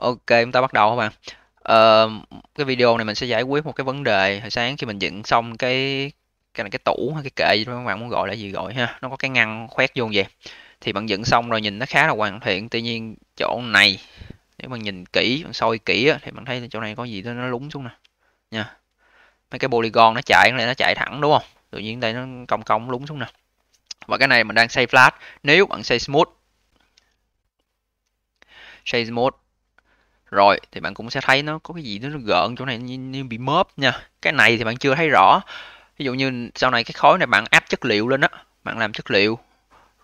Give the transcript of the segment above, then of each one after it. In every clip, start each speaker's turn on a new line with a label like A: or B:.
A: Ok, chúng ta bắt đầu không ạ? À? cái video này mình sẽ giải quyết một cái vấn đề hồi sáng khi mình dựng xong cái cái này cái tủ hay cái kệ gì đó các bạn muốn gọi là gì gọi ha, nó có cái ngăn khoét vô vậy. Thì bạn dựng xong rồi nhìn nó khá là hoàn thiện, tuy nhiên chỗ này nếu mà nhìn kỹ, bạn soi kỹ á, thì bạn thấy chỗ này có gì đó nó lúng xuống nè. Nha. Mấy cái polygon nó chạy này nó chạy thẳng đúng không? Tự nhiên đây nó cong cong lúng xuống nè. Và cái này mình đang xây flat, nếu bạn xây smooth xây smooth rồi thì bạn cũng sẽ thấy nó có cái gì nó gợn chỗ này như, như bị mớp nha cái này thì bạn chưa thấy rõ ví dụ như sau này cái khối này bạn áp chất liệu lên á bạn làm chất liệu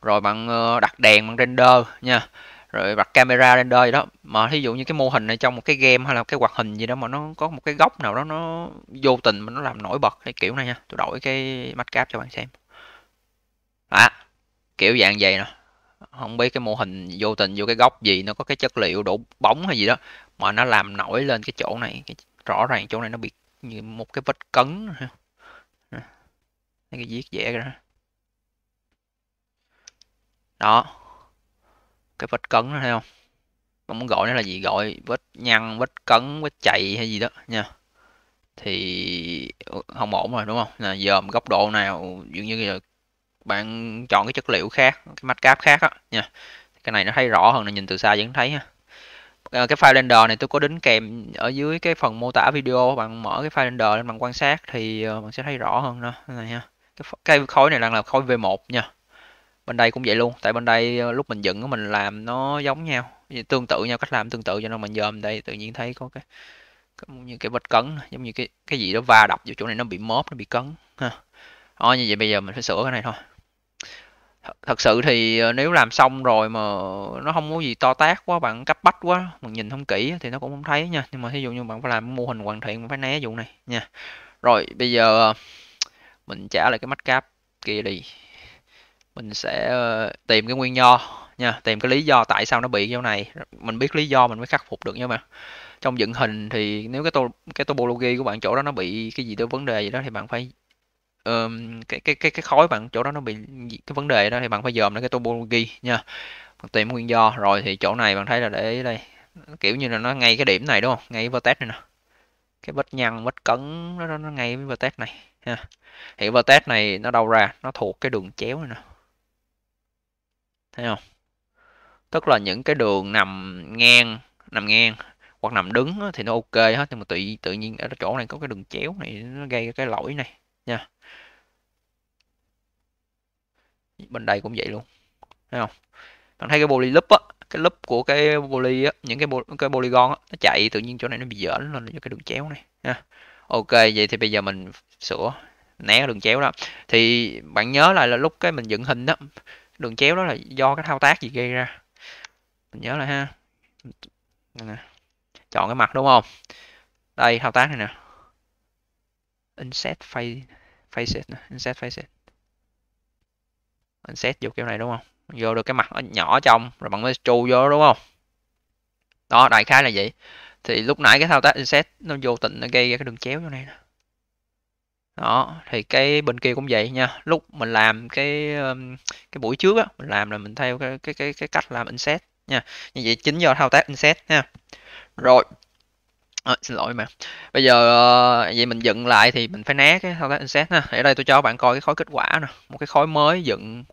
A: rồi bạn ờ, đặt đèn bằng render nha rồi đặt camera render gì đó mà thí dụ như cái mô hình này trong một cái game hay là cái hoạt hình gì đó mà nó có một cái góc nào đó nó vô tình mà nó làm nổi bật cái kiểu này nha tôi đổi cái mắt cáp cho bạn xem đó kiểu dạng vậy nè không biết cái mô hình vô tình vô cái góc gì nó có cái chất liệu đổ bóng hay gì đó mà nó làm nổi lên cái chỗ này cái rõ ràng chỗ này nó bị như một cái vết cấn cái viết vẽ ra đó. cái vết cấn đó thấy không mà muốn gọi nó là gì gọi vết nhăn vết cấn vết chạy hay gì đó nha thì ừ, không ổn rồi đúng không là giờ góc độ nào dường như là bạn chọn cái chất liệu khác cái mắt cáp khác á nha cái này nó thấy rõ hơn là nhìn từ xa vẫn thấy ha ờ, cái file render này tôi có đính kèm ở dưới cái phần mô tả video bạn mở cái file render lên bằng quan sát thì ờ, bạn sẽ thấy rõ hơn đó cái này ha cái, cái khối này đang là khối V1 nha bên đây cũng vậy luôn tại bên đây ờ, lúc mình dựng mình làm nó giống nhau tương tự nhau cách làm tương tự cho nên mình dòm đây tự nhiên thấy có cái giống như cái vết cấn giống như cái cái gì đó va đập vào chỗ này nó bị móp nó bị cấn ha thôi như vậy bây giờ mình phải sửa cái này thôi thật sự thì ờ, nếu làm xong rồi mà nó không có gì to tát quá bạn cấp bách quá mà nhìn không kỹ thì nó cũng không thấy nha nhưng mà ví dụ như bạn phải làm mô hình hoàn thiện phải né vụ này nha rồi bây giờ ờ, mình trả lại cái mắt cáp kia đi mình sẽ ờ, tìm cái nguyên do nha tìm cái lý do tại sao nó bị chỗ này mình biết lý do mình mới khắc phục được nha mà trong dựng hình thì nếu cái tô cái topology của bạn chỗ đó nó bị cái gì đó vấn đề gì đó thì bạn phải um, cái cái cái cái khối bạn chỗ đó nó bị cái vấn đề đó thì bạn phải dòm lại cái topology nha bạn tìm nguyên do rồi thì chỗ này bạn thấy là để đây kiểu như là nó ngay cái điểm này đúng không ngay cái vertex này nè cái vết nhăn vết cấn nó, nó, nó ngay với vertex này ha thì vertex này nó đâu ra nó thuộc cái đường chéo này nè thấy không tức là những cái đường nằm ngang nằm ngang hoặc nằm đứng thì nó ok hết nhưng mà tự tự nhiên ở chỗ này có cái đường chéo này nó gây cái lỗi này nha bên đây cũng vậy luôn thấy không bạn thấy cái poly loop á cái loop của cái poly á những cái, poly, cái polygon á nó chạy tự nhiên chỗ này nó bị dở lên cho cái đường chéo này ha ok vậy thì bây giờ mình sửa né đường chéo đó thì bạn nhớ lại là lúc cái mình dựng hình đó đường chéo đó là do cái thao tác gì gây ra mình nhớ lại ha chọn cái mặt đúng không đây thao tác này nè inset face facet nè inset facet inset vô kiểu này đúng không vô được cái mặt nhỏ trong rồi bạn mới tru vô đúng không đó đại khái là vậy thì lúc nãy cái thao tác inset nó vô tình nó gây ra cái đường chéo chỗ này nè đó thì cái bên kia cũng vậy nha lúc mình làm cái cái buổi trước á mình làm là mình theo cái cái cái, cái cách làm inset nha như vậy chính do thao tác inset nha rồi À, xin lỗi mà bây giờ uh, vậy mình dựng lại thì mình phải né cái thao tác insert ha ở đây tôi cho bạn coi cái khối kết quả nè một cái khối mới dựng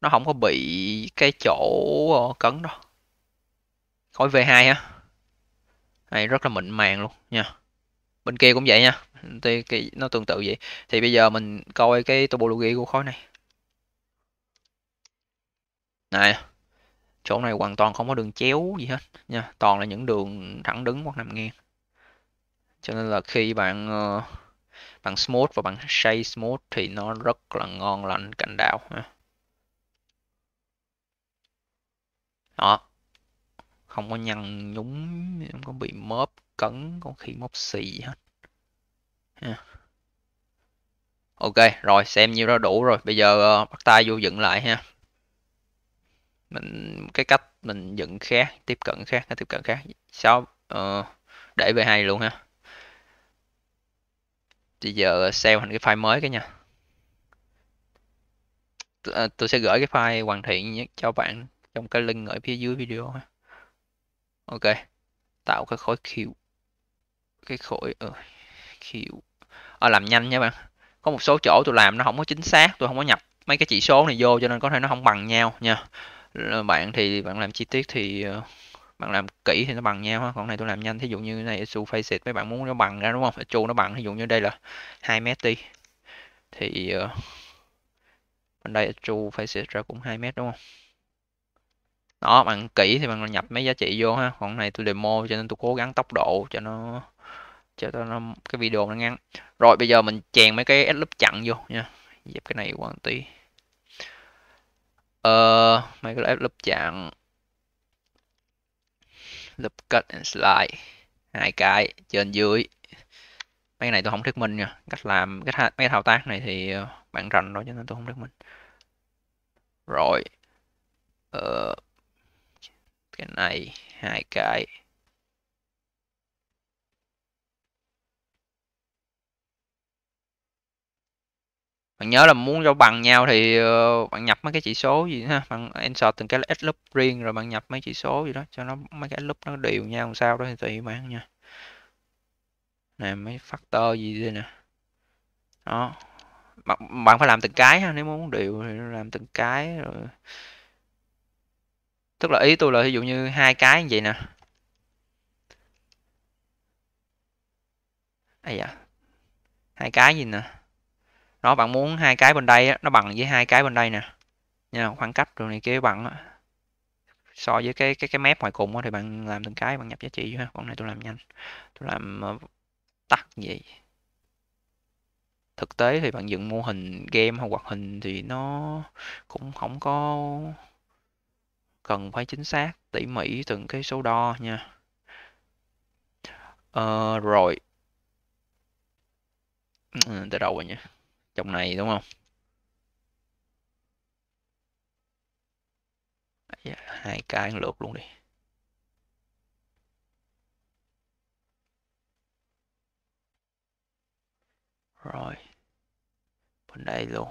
A: nó không có bị cái chỗ ờ, cấn đâu khối v2 ha này rất là mịn màng luôn nha bên kia cũng vậy nha thì nó tương tự vậy thì bây giờ mình coi cái topology của khối này này chỗ này hoàn toàn không có đường chéo gì hết nha toàn là những đường thẳng đứng hoặc nằm ngang cho nên là khi bạn ờ, bạn smooth và bạn shade smooth thì nó rất là ngon lành cạnh đào đó không có nhăn nhúng không có bị móp cấn có khi móp xì gì hết ok rồi xem nhiêu đó đủ rồi bây giờ ờ, bắt tay vô dựng lại ha mình cái cách mình dựng khác tiếp cận khác cái tiếp cận khác sao uh, để về hai luôn ha bây giờ save thành cái file mới cái nha à, tôi sẽ gửi cái file hoàn thiện nhất cho bạn trong cái link ở phía dưới video ok tạo cái khối kiểu cái khối ờ, kiểu à, ờ, làm nhanh nha bạn có một số chỗ tôi làm nó không có chính xác tôi không có nhập mấy cái chỉ số này vô cho nên có thể nó không bằng nhau nha bạn thì bạn làm chi tiết thì ờ, bạn làm kỹ thì nó bằng nhau ha còn này tôi làm nhanh thí dụ như này su surface mấy bạn muốn nó bằng ra đúng không phải chu nó bằng thí dụ như đây là 2 mét đi thì uh, bên đây chu face ra cũng 2 mét đúng không đó bạn kỹ thì bạn nhập mấy giá trị vô ha còn này tôi demo cho nên tôi cố gắng tốc độ cho nó cho nó cái video nó ngắn rồi bây giờ mình chèn mấy cái lúp chặn vô nha dẹp cái này qua một tí ờ, mấy cái lúp chặn loop cut and slide hai cái trên dưới mấy cái này tôi không thuyết minh nha cách làm cách mấy cái thao tác này thì ờ, bạn rành rồi cho nên tôi không thuyết minh rồi ờ, cái này hai cái bạn nhớ là muốn cho bằng nhau thì ờ, bạn nhập mấy cái chỉ số gì ha bạn insert từng cái s loop riêng rồi bạn nhập mấy chỉ số gì đó cho nó mấy cái loop nó đều nhau sao đó thì tùy bạn nha này mấy factor gì đây nè đó bạn, bạn phải làm từng cái ha nếu muốn đều thì làm từng cái rồi tức là ý tôi là ví dụ như hai cái như vậy nè à dạ hai cái gì nè nó bạn muốn hai cái bên đây nó bằng với hai cái bên đây nè nha khoảng cách rồi này kia bằng so với cái cái cái mép ngoài cùng thì bạn làm từng cái bạn nhập giá trị ha con này tôi làm nhanh tôi làm ờ, tắt vậy thực tế thì bạn dựng mô hình game hoặc hoạt hình thì nó cũng không có cần phải chính xác tỉ mỉ từng cái số đo nha ờ, rồi ừ, từ đầu rồi nha trong này đúng không à, hai cái lượt luôn đi rồi bên đây luôn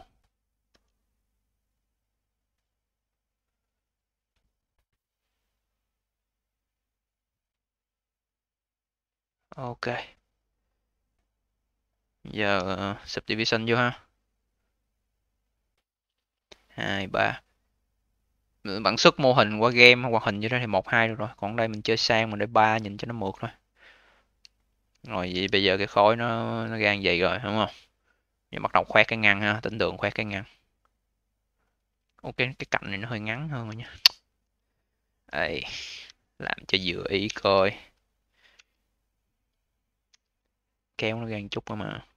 A: ok giờ uh, subdivision vô ha hai ba bản xuất mô hình qua game hoạt hình như thế thì một hai được rồi còn đây mình chơi sang mình để ba nhìn cho nó mượt thôi rồi vậy bây giờ cái khối nó nó gan vậy rồi đúng không giờ bắt đầu khoét cái ngăn ha tính đường khoét cái ngăn ok cái cạnh này nó hơi ngắn hơn rồi nha đây làm cho vừa ý coi keo nó gan chút mà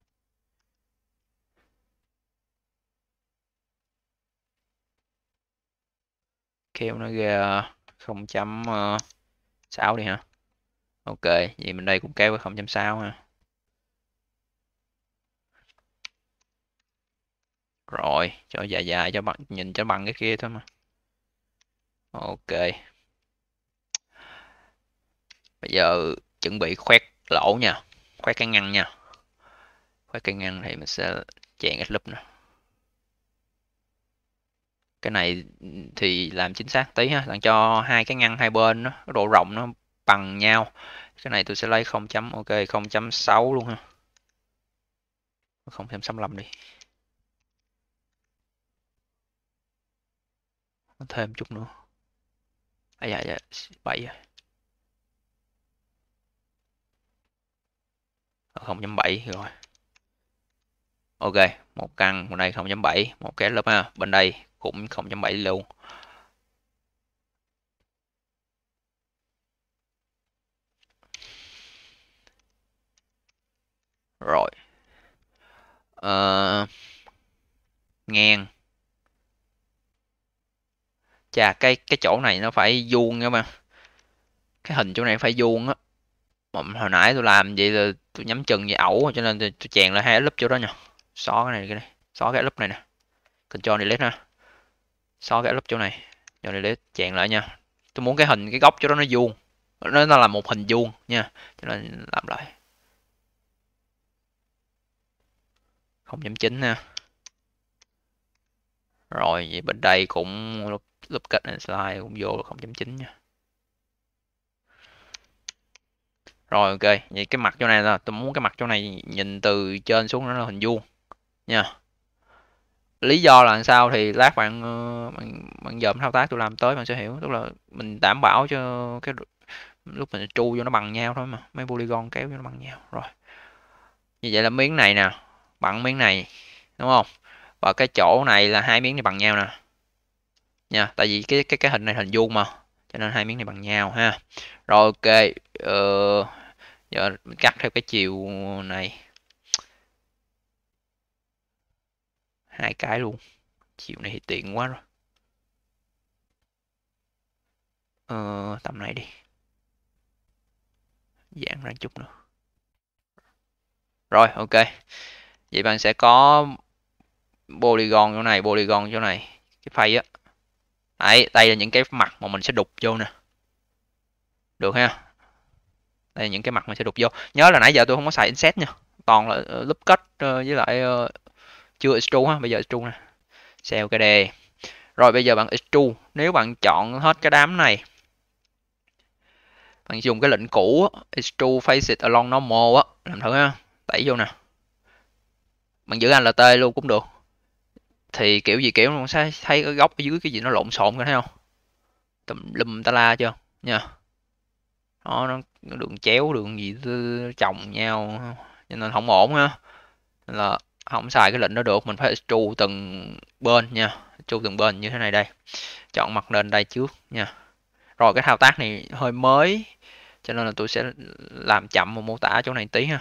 A: kéo nó ra 0.6 ờ, ờ, đi hả? ok vậy mình đây cũng kéo với 0.6 ha rồi cho dài dài cho bạn nhìn cho bằng cái kia thôi mà ok bây giờ chuẩn bị khoét lỗ nha khoét cái ngăn nha khoét cái ngăn thì mình sẽ chèn cái lúp nè cái này ừ, thì làm chính xác tí ha làm cho hai cái ngăn hai bên nó độ rộng nó bằng nhau cái này tôi sẽ lấy 0 chấm ok 0.6 luôn ha 0.65 đi thêm chút nữa à dạ dạ 7 rồi ờ, chấm 7 rồi ok một căn bên đây 0.7 một cái lớp ha bên đây cũng 0.7 luôn rồi uh, ngang chà cái cái chỗ này nó phải vuông các bạn cái hình chỗ này phải vuông á hồi nãy tôi làm vậy là tôi nhắm chừng về ẩu cho nên tôi, tôi chèn lại hai lớp chỗ đó nha xóa cái này cái này xóa cái lớp này nè control delete ha so cái lớp chỗ này giờ này để chèn lại nha tôi muốn cái hình cái góc chỗ đó nó vuông nó, là một hình vuông nha cho nên làm lại 0.9 nha. rồi vậy bên đây cũng lúc lúc kết slide cũng vô là 0.9 nha rồi ok vậy cái mặt chỗ này là tôi muốn cái mặt chỗ này nhìn từ trên xuống nó là hình vuông nha lý do là sao thì lát bạn ờ, bạn bạn dòm thao tác tôi làm tới bạn sẽ hiểu tức là mình đảm bảo cho cái lúc mình chu cho nó bằng nhau thôi mà mấy polygon kéo cho nó bằng nhau rồi như vậy là miếng này nè bằng miếng này đúng không và cái chỗ này là hai miếng này bằng nhau nè nha tại vì cái cái cái hình này hình vuông mà cho nên hai miếng này bằng nhau ha rồi ok ờ, giờ mình cắt theo cái chiều này hai cái luôn chiều này thì tiện quá rồi ờ, tầm này đi giãn ra chút nữa rồi ok vậy bạn sẽ có polygon chỗ này polygon chỗ này cái phay á đấy đây là những cái mặt mà mình sẽ đục vô nè được ha đây là những cái mặt mình sẽ đục vô nhớ là nãy giờ tôi không có xài inset nha toàn là uh, lúc kết với lại ờ, chưa extrude ha bây giờ extrude nè sell cái đề rồi bây giờ bạn extrude nếu bạn chọn hết cái đám này bạn dùng cái lệnh cũ extrude face it along normal á làm thử ha tẩy vô nè bạn giữ anh là alt luôn cũng được thì kiểu gì kiểu nó sẽ thấy cái góc ở dưới cái gì nó lộn xộn cái thấy không tùm lum ta la chưa nha đó, nó đường chéo đường gì chồng nhau cho nên không ổn ha là không xài cái lệnh đó được mình phải tru từng bên nha tru từng bên như thế này đây chọn mặt nền đây trước nha rồi cái thao tác này hơi mới cho nên là tôi sẽ làm chậm một mô tả chỗ này tí ha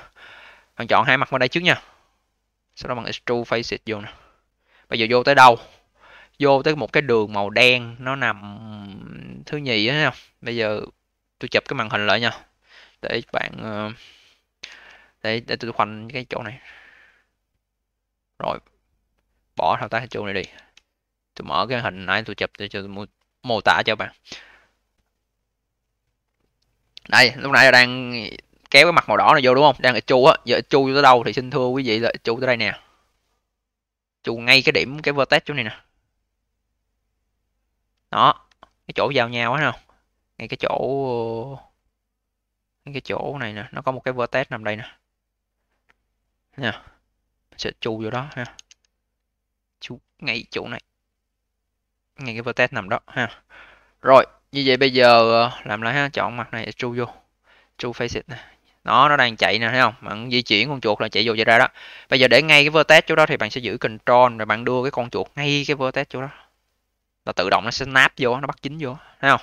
A: bạn chọn hai mặt vào đây trước nha sau đó bằng extrude face it vô nè bây giờ vô tới đâu vô tới một cái đường màu đen nó nằm thứ nhì đó nha bây giờ tôi chụp cái màn hình lại nha để bạn ờ, để để tôi khoanh cái chỗ này rồi bỏ thao tác chuông này đi tôi mở cái hình nãy tôi chụp để cho tôi mô tả cho bạn đây lúc nãy đang kéo cái mặt màu đỏ này vô đúng không đang chu á giờ chu tới đâu thì xin thưa quý vị là chu tới đây nè chu ngay cái điểm cái vertex chỗ này nè đó cái chỗ giao nhau á không ngay cái chỗ ngay cái chỗ này nè nó có một cái vertex nằm đây nè nè sẽ chu vô đó ha chu ngay chỗ này ngay cái vertex nằm đó ha rồi như vậy bây giờ ờ, làm lại ha chọn mặt này chu vô chu face này nó nó đang chạy nè thấy không bạn di chuyển con chuột là chạy vô chạy ra đó bây giờ để ngay cái vertex chỗ đó thì bạn sẽ giữ control rồi bạn đưa cái con chuột ngay cái vertex chỗ đó là tự động nó sẽ náp vô nó bắt chính vô thấy không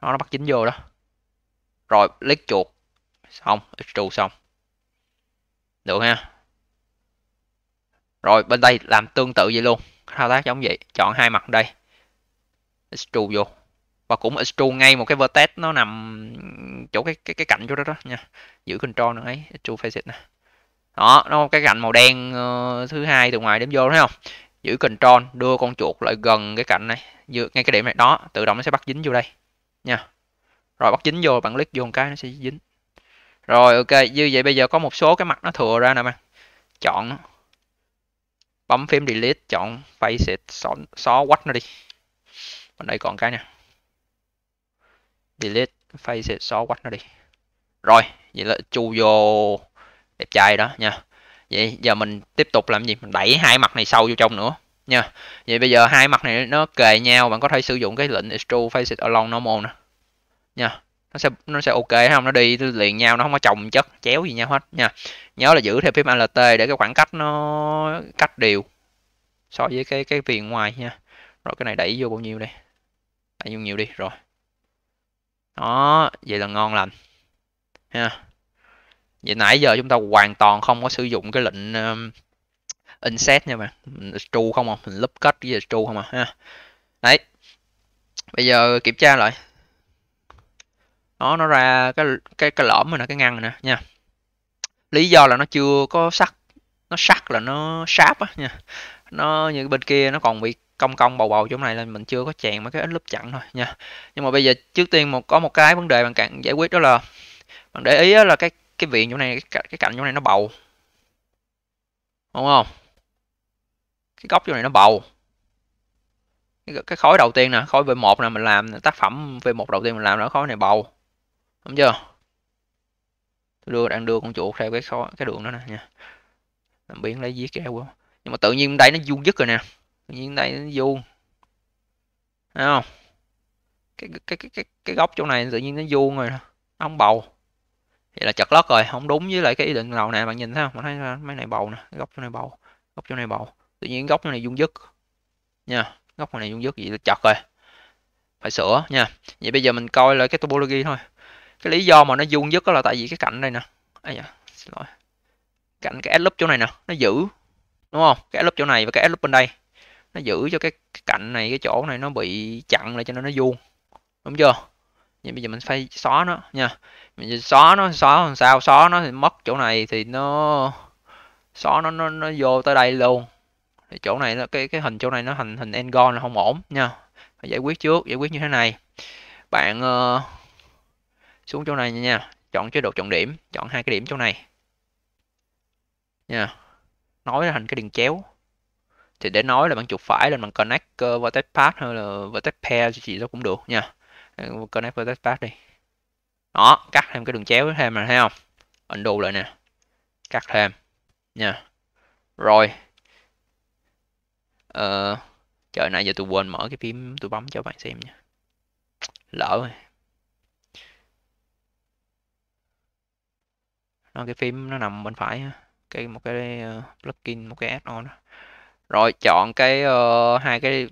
A: nó nó bắt chính vô đó rồi lấy chuột xong extrude xong được ha rồi bên đây làm tương tự vậy luôn thao tác giống vậy chọn hai mặt đây extrude vô và cũng extrude ngay một cái vertex nó nằm chỗ cái cái cái cạnh chỗ đó đó nha giữ control nữa ấy extrude facet nè đó nó cái cạnh màu đen uh, thứ hai từ ngoài đếm vô thấy không giữ control đưa con chuột lại gần cái cạnh này giữa ngay cái điểm này đó tự động nó sẽ bắt dính vô đây nha rồi bắt dính vô bạn click vô một cái nó sẽ dính rồi ok, như vậy bây giờ có một số cái mặt nó thừa ra nè bạn. Chọn nó. Bấm phím delete, chọn face it, xóa, xóa quách nó đi. Bên đây còn cái nè. Delete, face it, xóa quách nó đi. Rồi, vậy là chu vô đẹp trai đó nha. Vậy giờ mình tiếp tục làm gì? Mình đẩy hai mặt này sâu vô trong nữa nha. Vậy bây giờ hai mặt này nó kề nhau, bạn có thể sử dụng cái lệnh extrude face it along normal nè. Nha nó sẽ nó sẽ ok không nó đi liền nhau nó không có chồng chất chéo gì nhau hết nha nhớ là giữ theo phím alt để cái khoảng cách nó cách đều so với cái cái viền ngoài nha rồi cái này đẩy vô bao nhiêu đây đẩy vô nhiều đi rồi đó vậy là ngon lành ha vậy nãy giờ chúng ta hoàn toàn không có sử dụng cái lệnh um, inset nha bạn true không à mình lúp kết cái true không à ha đấy bây giờ kiểm tra lại nó nó ra cái cái cái lõm rồi nè cái ngăn rồi nè nha lý do là nó chưa có sắt nó sắt là nó sáp á nha nó như bên kia nó còn bị cong cong bầu bầu chỗ này là mình chưa có chèn mấy cái ít lớp chặn thôi nha nhưng mà bây giờ trước tiên một có một cái vấn đề bạn cạn giải quyết đó là bạn để ý là cái cái viền chỗ này cái, cái cạnh chỗ này nó bầu đúng không cái góc chỗ này nó bầu cái, cái khối đầu tiên nè khối v một nè mình làm tác phẩm v một đầu tiên mình làm nó khối này bầu đúng chưa tôi đưa đang đưa con chuột theo cái khó cái đường đó nè nha làm biến lấy giết ra quá nhưng mà tự nhiên đây nó vuông dứt rồi nè tự nhiên đây nó vuông thấy không cái cái cái cái cái góc chỗ này tự nhiên nó vuông rồi nó không bầu vậy là chật lót rồi không đúng với lại cái ý định đầu nè bạn nhìn thấy không bạn thấy mấy này bầu nè cái góc chỗ này bầu góc chỗ này bầu tự nhiên góc chỗ này vuông dứt nha góc này vuông dứt vậy là chật rồi phải sửa nha vậy bây giờ mình coi lại cái topology thôi cái lý do mà nó vuông nhất đó là tại vì cái cạnh đây nè à dạ, xin lỗi cạnh cái ép chỗ này nè nó giữ đúng không cái ép chỗ này và cái ép bên đây nó giữ cho cái cạnh này cái chỗ này nó bị chặn lại cho nên nó vuông đúng chưa nhưng bây giờ mình phải xóa nó nha mình xóa nó xóa làm sao xóa nó thì mất chỗ này thì nó xóa nó nó, nó vô tới đây luôn thì chỗ này nó cái cái hình chỗ này nó hình hình engon là không ổn nha phải giải quyết trước giải quyết như thế này bạn uh, xuống chỗ này nha chọn chế độ chọn điểm chọn hai cái điểm chỗ này nha nói thành cái đường chéo thì để nói là bằng chuột phải lên bằng connect uh, vertex path hay là vertex pair gì đó cũng được nha ờ, connect vertex path đi đó cắt thêm cái đường chéo thêm mà thấy không undo lại nè cắt thêm nha rồi ờ trời nãy giờ tôi quên mở cái phím tôi bấm cho bạn xem nha lỡ rồi đó, cái phím nó nằm bên phải cái một cái ờ, plugin một cái add-on rồi chọn cái uh, hai cái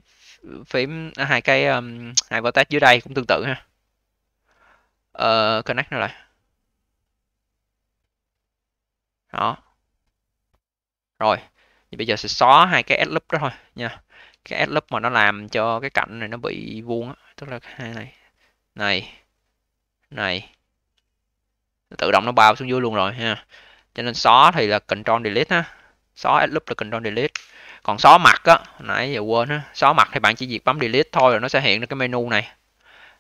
A: phím à, hai cái um, hai vertex dưới đây cũng tương tự ha uh, connect nó lại đó rồi bây giờ sẽ xóa hai cái ad loop đó thôi nha cái ad loop mà nó làm cho cái cạnh này nó bị vuông á tức là hai này này này tự động nó bao xuống dưới luôn rồi ha cho nên xóa thì là control delete ha xóa lúc là control delete còn xóa mặt á nãy giờ quên á xóa mặt thì bạn chỉ việc bấm delete thôi rồi nó sẽ hiện ra cái menu này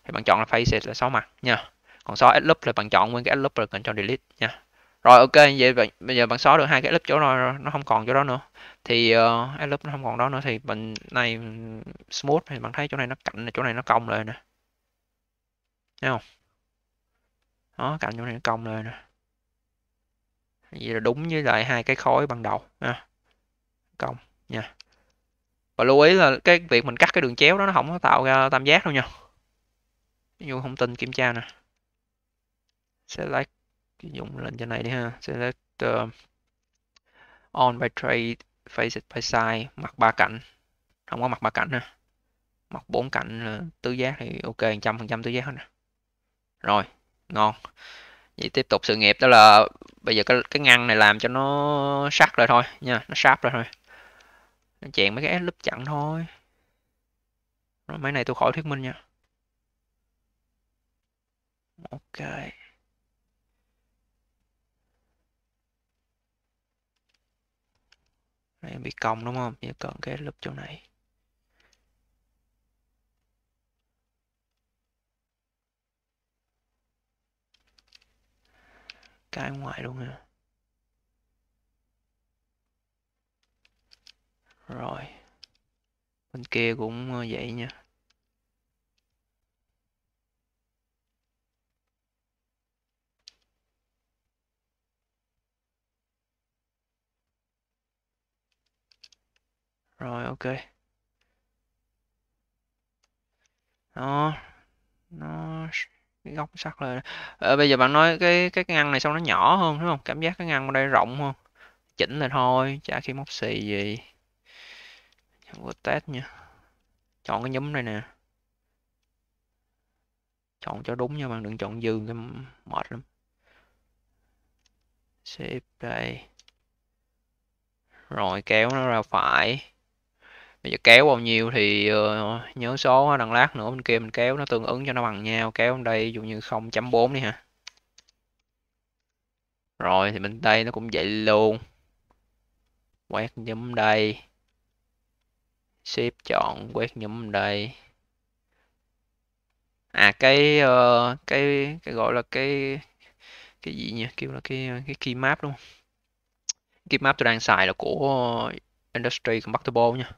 A: thì bạn chọn là face là xóa mặt nha còn xóa add loop là bạn chọn nguyên cái add loop rồi control delete nha rồi ok vậy bây giờ bạn xóa được hai cái lớp chỗ đó nó không còn chỗ đó nữa thì uh, ờ, lớp nó không còn đó nữa thì bên này ừ, smooth thì bạn thấy chỗ này nó cạnh chỗ này nó cong lại nè thấy không đó cạnh chỗ này nó cong lên nè vậy là đúng với lại hai cái khối ban đầu ha cong nha và lưu ý là cái việc mình cắt cái đường chéo đó nó không có tạo ra tam giác đâu nha ví dụ không tin kiểm tra nè select dùng lệnh trên này đi ha select uh, on by trade face by side mặt ba cạnh không có mặt ba cạnh nè, mặt bốn cạnh tứ giác thì ok trăm phần trăm tứ giác hết nè rồi ngon vậy tiếp tục sự nghiệp đó là bây giờ cái cái ngăn này làm cho nó sắc rồi thôi nha nó sharp rồi thôi nó chèn mấy cái lớp chặn thôi rồi mấy này tôi khỏi thuyết minh nha ok đây bị cong đúng không chỉ cần cái lớp chỗ này cái ngoài luôn hả rồi bên kia cũng ờ, vậy nha rồi ok nó nó cái góc sắc lên à, ờ, bây giờ bạn nói cái cái ngăn này sao nó nhỏ hơn đúng không cảm giác cái ngăn ở đây rộng hơn chỉnh là thôi chả khi móc xì gì không có test nha chọn cái nhóm này nè chọn cho đúng nha bạn đừng chọn dư cái mệt lắm xếp đây rồi kéo nó ra phải bây giờ kéo bao nhiêu thì uh, nhớ số đằng lát nữa bên kia mình kéo nó tương ứng cho nó bằng nhau kéo bên đây ví dụ như 0.4 đi ha rồi thì bên đây nó cũng vậy luôn quét nhúm đây ship chọn quét nhúm đây à cái uh, cái cái gọi là cái cái gì nhỉ kêu là cái cái key map đúng key map tôi đang xài là của industry compatible nha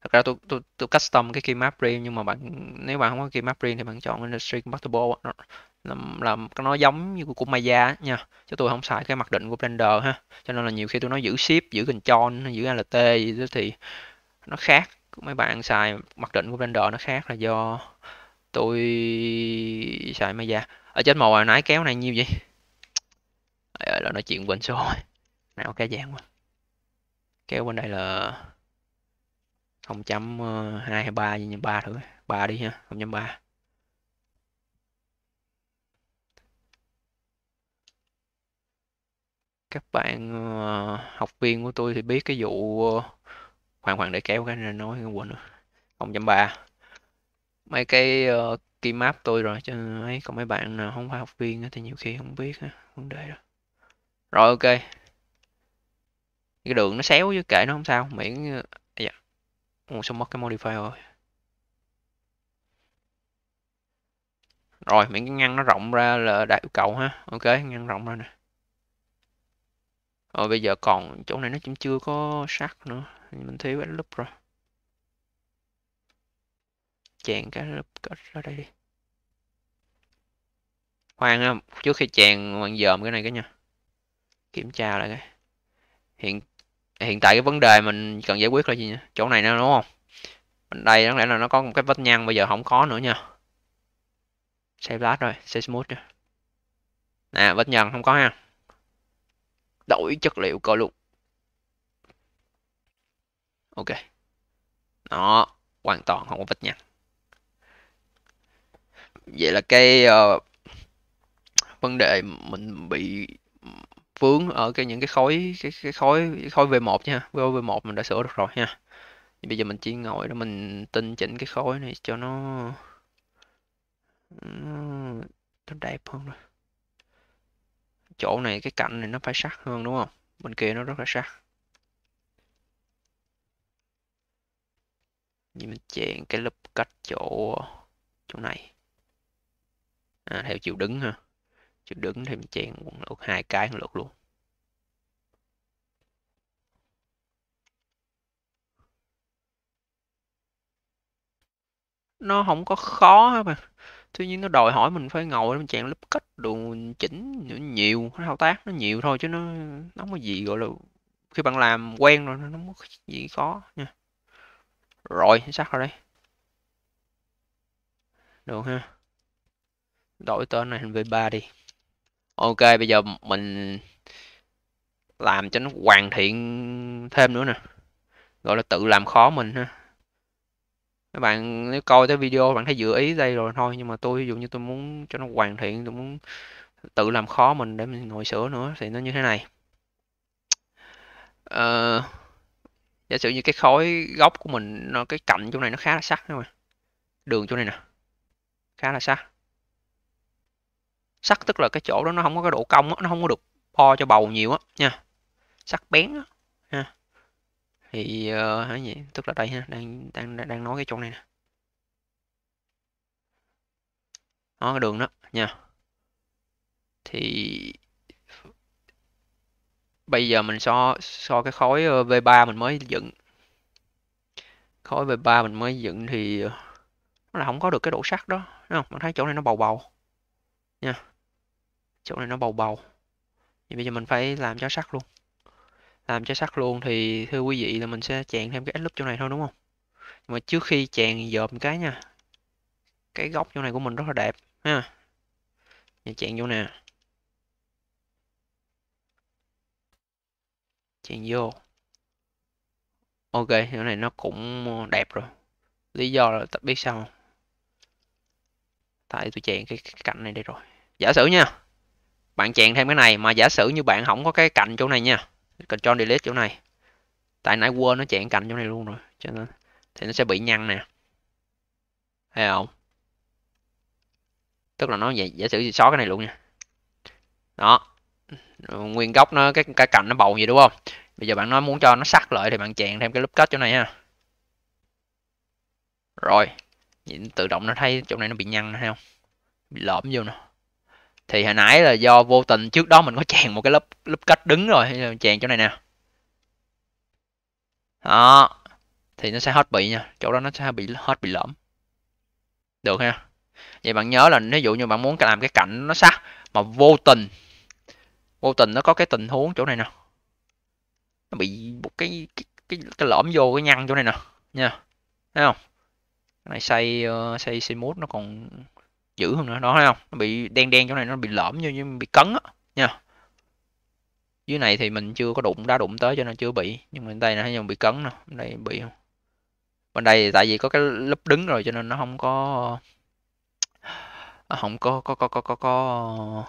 A: thật ra tôi tôi tôi custom cái keymap riêng nhưng mà bạn nếu bạn không có keymap riêng thì bạn chọn industry compatible nó, làm nó giống như của Maya nha chứ tôi không xài cái mặc định của Blender ha cho nên là nhiều khi tôi nói giữ ship giữ control giữ alt gì đó thì nó khác mấy bạn xài mặc định của Blender nó khác là do tôi xài Maya ở trên màu hồi nãy kéo này nhiêu vậy là nói chuyện quên số nào cái dạng quá kéo bên đây là 0.2 ờ, hay 3 gì như 3 thử, 3 đi ha, 0.3. Các bạn ờ, học viên của tôi thì biết cái vụ ờ, hoàng hoàng để kéo cái này nói quên rồi. 0.3. Mấy cái uh, key map tôi rồi chứ ấy còn mấy bạn nào không phải học viên thì nhiều khi không biết vấn đề đó. Rồi ok. Cái đường nó xéo chứ kệ nó không sao, miễn Ủa sao mất cái modifier rồi Rồi miễn cái ngăn nó rộng ra là đạt yêu cầu ha Ok ngăn rộng ra nè Rồi bây giờ còn chỗ này nó cũng chưa có sắt nữa Mình thiếu cái lúc rồi Chèn cái lúc kết ra đây đi Khoan ha, trước khi chèn bằng dòm cái này cái nha Kiểm tra lại cái Hiện hiện tại cái vấn đề mình cần giải quyết là gì nhỉ? chỗ này nó đúng không đây đáng lẽ là nó có một cái vết nhăn bây giờ không có nữa nha xe blast rồi xe smooth nè vết nhăn không có ha đổi chất liệu coi luôn ok nó hoàn toàn không có vết nhăn vậy là cái uh, vấn đề mình bị vướng ở cái những cái khối cái, cái khối cái khối V1 nha khối V1 mình đã sửa được rồi nha bây giờ mình chỉ ngồi để mình tinh chỉnh cái khối này cho nó nó đẹp hơn rồi chỗ này cái cạnh này nó phải sắc hơn đúng không bên kia nó rất là sắc như mình chèn cái lớp cách chỗ chỗ này à, theo chiều đứng ha chứ đứng thêm chèn quần lượt hai cái quần lượt luôn nó không có khó mà tuy nhiên nó đòi hỏi mình phải ngồi mình chèn lớp cách đồ mình chỉnh nhiều nó thao tác nó nhiều thôi chứ nó nó không có gì gọi là khi bạn làm quen rồi nó không có gì khó nha rồi xác rồi đây được ha đổi tên này thành v3 đi ok bây giờ mình làm cho nó hoàn thiện thêm nữa nè gọi là tự làm khó mình ha các bạn nếu coi tới video bạn thấy dự ý đây rồi thôi nhưng mà tôi ví dụ như tôi muốn cho nó hoàn thiện tôi muốn tự làm khó mình để mình ngồi sửa nữa thì nó như thế này uh, giả sử như cái khối góc của mình nó cái cạnh chỗ này nó khá là sắc các bạn đường chỗ này nè khá là sắc sắc tức là cái chỗ đó nó không có cái độ cong á, nó không có được po cho bầu nhiều á nha sắc bén á ha thì uh, cái gì tức là đây ha đang đang đang nói cái chỗ này nè đó cái đường đó nha thì bây giờ mình so so cái khối ờ, V3 mình mới dựng khối V3 mình mới dựng thì ờ, nó là không có được cái độ sắc đó đúng không? Mình thấy chỗ này nó bầu bầu nha chỗ này nó bầu bầu thì bây giờ mình phải làm cho sắc luôn làm cho sắc luôn thì thưa quý vị là mình sẽ chèn thêm cái ếch lúp chỗ này thôi đúng không nhưng mà trước khi chèn dòm cái nha cái góc chỗ này của mình rất là đẹp ha mình chèn vô nè chèn vô ok chỗ này nó cũng đẹp rồi lý do là biết sao không? tại tôi chèn cái, cái cạnh này đây rồi giả sử nha bạn chèn thêm cái này mà giả sử như bạn không có cái cạnh chỗ này nha control delete chỗ này tại nãy quên nó chèn cạnh chỗ này luôn rồi cho nên thì nó sẽ bị nhăn nè thấy không tức là nó vậy giả sử xóa cái này luôn nha đó nguyên gốc nó cái cái cạnh nó bầu gì đúng không bây giờ bạn nói muốn cho nó sắc lại thì bạn chèn thêm cái lúc kết chỗ này ha rồi nhìn tự động nó thấy chỗ này nó bị nhăn thấy không bị lõm vô nè thì hồi nãy là do vô tình trước đó mình có chèn một cái lớp lớp cách đứng rồi chèn chỗ này nè đó thì nó sẽ hết bị nha chỗ đó nó sẽ bị hết bị lõm được ha vậy bạn nhớ là ví dụ như bạn muốn làm cái cạnh nó sắc mà vô tình vô tình nó có cái tình huống chỗ này nè nó bị một cái cái cái, cái lõm vô cái nhăn chỗ này nè nha thấy không cái này xây ờ, xây xây mút nó còn dữ hơn nữa đó thấy không nó bị đen đen chỗ này nó bị lõm như như bị cấn á nha dưới này thì mình chưa có đụng đá đụng tới cho nên chưa bị nhưng mà bên đây nó thấy bị cấn nè bên đây bị không bên đây tại vì có cái lớp đứng rồi cho nên nó không có nó không có có có có có có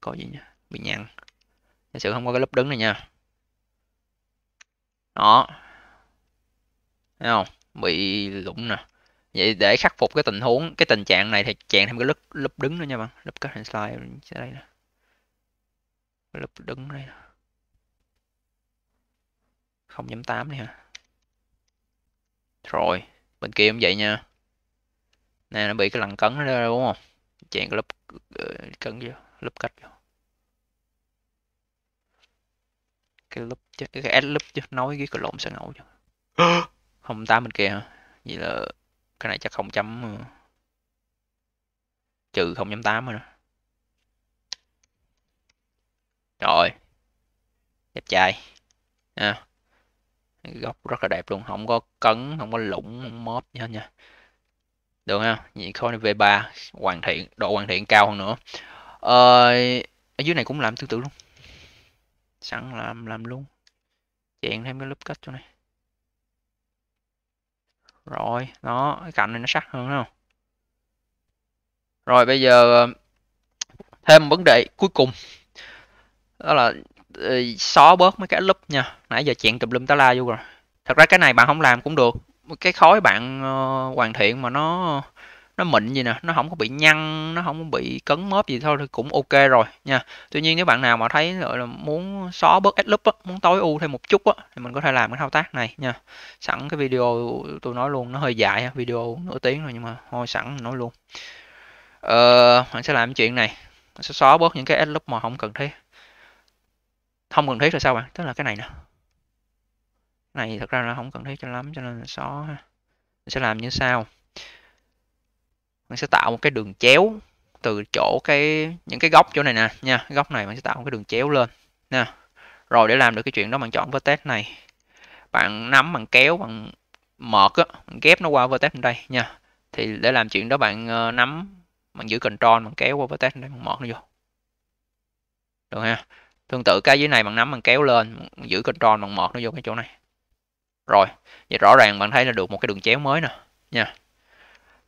A: có gì nhỉ bị nhăn thật sự không có cái lớp đứng này nha đó thấy không bị lủng nè vậy để khắc phục cái tình huống cái tình trạng này thì chèn thêm cái lớp lớp đứng nữa nha bạn lớp cut hình slide ở đây nè lớp đứng đây không chấm tám này hả rồi bên kia cũng vậy nha nè nó bị cái lằn cấn đó đúng không chèn cái lớp ờ, cấn vô lớp cách vô cái lớp cái, cái, cái lớp chứ nói cái lộn sẽ ngẫu chứ không tám bên kia hả vậy là cái này chắc không chấm ờ, trừ 0.8 rồi đó. rồi đẹp trai à. góc rất là đẹp luôn không có cấn không có lủng không móp gì hết nha được ha vậy khối này V3 hoàn thiện độ hoàn thiện cao hơn nữa ờ, ở dưới này cũng làm tương tự luôn sẵn làm làm luôn chèn thêm cái lớp cách chỗ này rồi nó cái cạnh này nó sắc hơn không rồi bây giờ ờ, thêm một vấn đề cuối cùng đó là ờ, xóa bớt mấy cái lúp nha nãy giờ chuyện tùm lum tá la vô rồi thật ra cái này bạn không làm cũng được cái khối bạn ờ, hoàn thiện mà nó nó mịn gì nè nó không có bị nhăn nó không có bị cấn mớp gì thôi thì cũng ok rồi nha tuy nhiên nếu bạn nào mà thấy gọi là muốn xóa bớt ad loop á, muốn tối ưu thêm một chút á, thì mình có thể làm cái thao tác này nha sẵn cái video tôi nói luôn nó hơi dài video nửa tiếng rồi nhưng mà thôi sẵn nói luôn ờ, bạn sẽ làm chuyện này mình sẽ xóa bớt những cái ad loop mà không cần thiết không cần thiết là sao bạn tức là cái này nè này thật ra là không cần thiết cho lắm cho nên là xóa ha. sẽ làm như sau mình sẽ tạo một cái đường chéo từ chỗ cái những cái góc chỗ này nè nha góc này mình sẽ tạo một cái đường chéo lên nè rồi để làm được cái chuyện đó bạn chọn vertex này bạn nắm bằng kéo bằng mọt á ghép nó qua vertex đây nha thì để làm chuyện đó bạn ờ, nắm bạn giữ control bạn kéo qua vertex đây bạn mọt nó vô được ha tương tự cái dưới này bạn nắm bằng kéo lên bạn giữ control bạn mọt nó vô cái chỗ này rồi vậy rõ ràng bạn thấy là được một cái đường chéo mới nè nha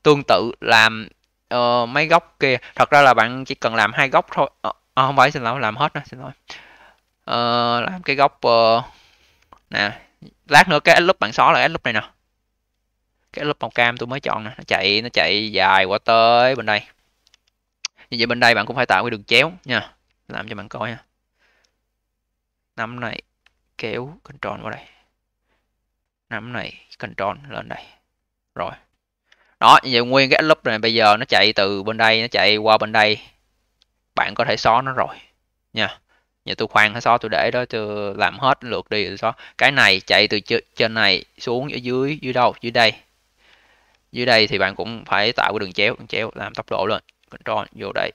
A: tương tự làm uh, mấy góc kia thật ra là bạn chỉ cần làm hai góc thôi à, không phải xin lỗi làm hết đó xin lỗi uh, làm cái góc uh, nè lát nữa cái lúc bạn xóa là lúc này nè cái lúc màu cam tôi mới chọn nè nó chạy nó chạy dài qua tới bên đây như vậy bên đây bạn cũng phải tạo cái đường chéo nha làm cho bạn coi nha nắm này kéo control vào đây nắm này control lên đây rồi đó như vậy nguyên cái loop này bây giờ nó chạy từ bên đây nó chạy qua bên đây bạn có thể xóa nó rồi nha giờ tôi khoan hay xóa tôi để đó tôi làm hết lượt đi rồi xóa cái này chạy từ trên này xuống ở dưới dưới đâu dưới đây dưới đây thì bạn cũng phải tạo cái đường chéo đường chéo làm tốc độ lên control vô đây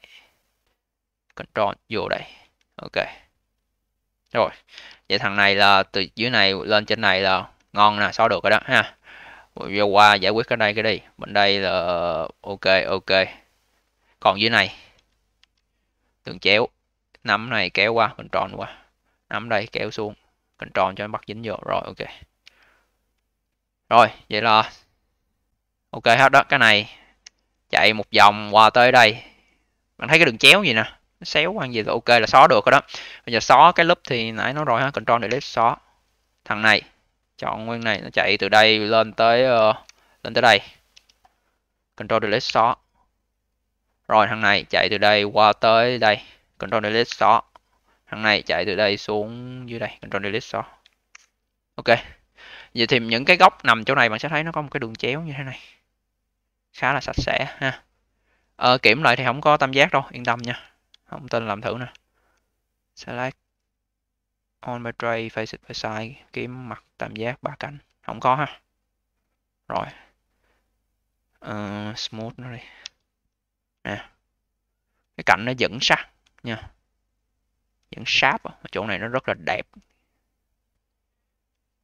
A: control vô đây ok rồi vậy thằng này là từ dưới này lên trên này là ngon nè xóa được rồi đó ha rồi qua giải quyết cái đây cái đi bên đây là ok ok còn dưới này đường chéo nắm này kéo qua hình tròn qua nắm đây kéo xuống hình tròn cho nó bắt dính vô rồi ok rồi vậy là ok hết đó cái này chạy một vòng qua tới đây bạn thấy cái đường chéo gì nè nó xéo quan gì là ok là xóa được rồi đó bây giờ xóa cái lớp thì nãy nó rồi ha control để lấy xóa thằng này chọn nguyên này nó chạy từ đây lên tới uh, lên tới đây control delete sort rồi thằng này chạy từ đây qua tới đây control delete sort thằng này chạy từ đây xuống dưới đây control delete sort ok vậy thì những cái góc nằm chỗ này bạn sẽ thấy nó có một cái đường chéo như thế này khá là sạch sẽ ha ờ, kiểm lại thì không có tam giác đâu yên tâm nha không tin làm thử nè select on by tray face by side kiếm mặt tam giác ba cạnh không có ha rồi uh, smooth nó đi nè cái cạnh nó vẫn sắc nha vẫn sáp chỗ này nó rất là đẹp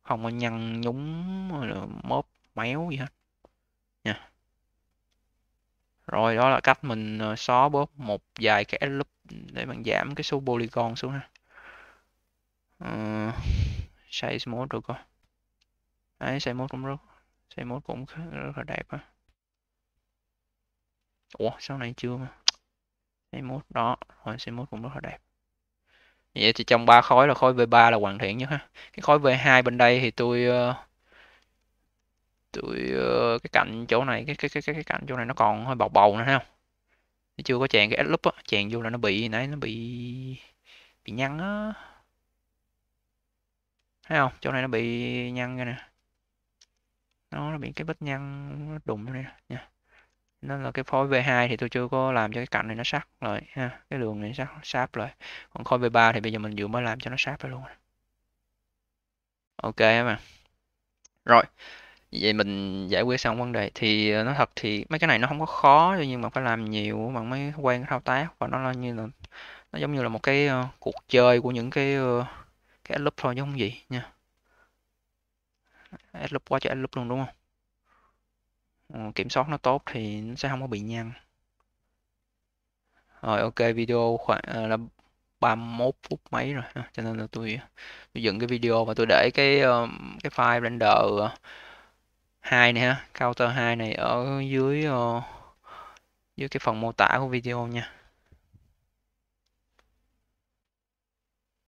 A: không có nhăn nhúng ờ, móp méo gì hết nha rồi đó là cách mình ờ, xóa bớt một vài cái loop để mình giảm cái số polygon xuống ha à, size 1 rồi coi đấy size 1 cũng rất size 1 cũng rất là đẹp á ủa sau này chưa mà size 1 đó rồi size 1 cũng rất là đẹp vậy thì trong ba khối là khối V3 là hoàn thiện nhất ha cái khối V2 bên đây thì tôi ờ, tôi ờ, cái cạnh chỗ này cái cái cái cái cạnh chỗ này nó còn hơi bọc bầu nữa thấy không nó chưa có chèn cái ép lúp á chèn vô là nó bị nãy nó bị bị nhăn á thấy không chỗ này nó bị nhăn ra nè nó, nó bị cái vết nhăn nó đụng chỗ này nha nên là cái khối V2 thì tôi chưa có làm cho cái cạnh này nó sắc rồi ha cái đường này sắc sáp rồi còn khối V3 thì bây giờ mình vừa mới làm cho nó sáp rồi luôn ok mà rồi vậy mình giải quyết xong vấn đề thì ờ, nó thật thì mấy cái này nó không có khó nhưng mà phải làm nhiều bằng mới quen thao tác và nó là như là nó giống như là một cái ờ, cuộc chơi của những cái ờ, cái add loop thôi chứ không gì nha add loop quá cho add loop luôn đúng không ừ, kiểm soát nó tốt thì nó sẽ không có bị nhăn rồi ok video khoảng ờ, là 31 phút mấy rồi ha. cho nên là tôi tôi dựng cái video và tôi để cái ờ, cái file render hai này ha counter hai này ở dưới dưới cái phần mô tả của video nha